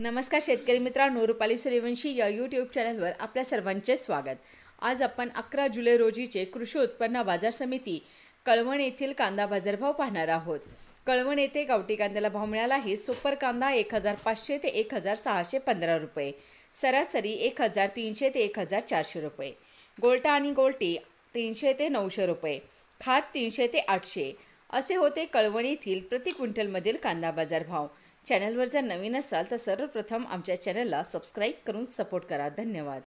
नमस्कार शेतकरी मित्रांनो रुपाली सूर्यवंशी या यूट्यूब चॅनलवर आपल्या सर्वांचे स्वागत आज आपण अकरा जुलै रोजीचे कृषी उत्पन्न बाजार समिती कळवण येथील कांदा बाजारभाव पाहणार आहोत कळवण येथे गावठी कांद्याला भाव मिळाला आहे सुपर कांदा एक हजार पाचशे ते एक हजार सहाशे पंधरा रुपये सरासरी एक हजार तीनशे ते एक हजार चारशे रुपये गोलटा आणि गोलटी तीनशे ते नऊशे रुपये खात तीनशे ते आठशे असे होते कळवण येथील प्रति क्विंटलमधील कांदा बाजारभाव भाव चॅनलवर जर नवीन असाल तर सर्वप्रथम आमच्या चॅनलला सबस्क्राईब करून सपोर्ट करा धन्यवाद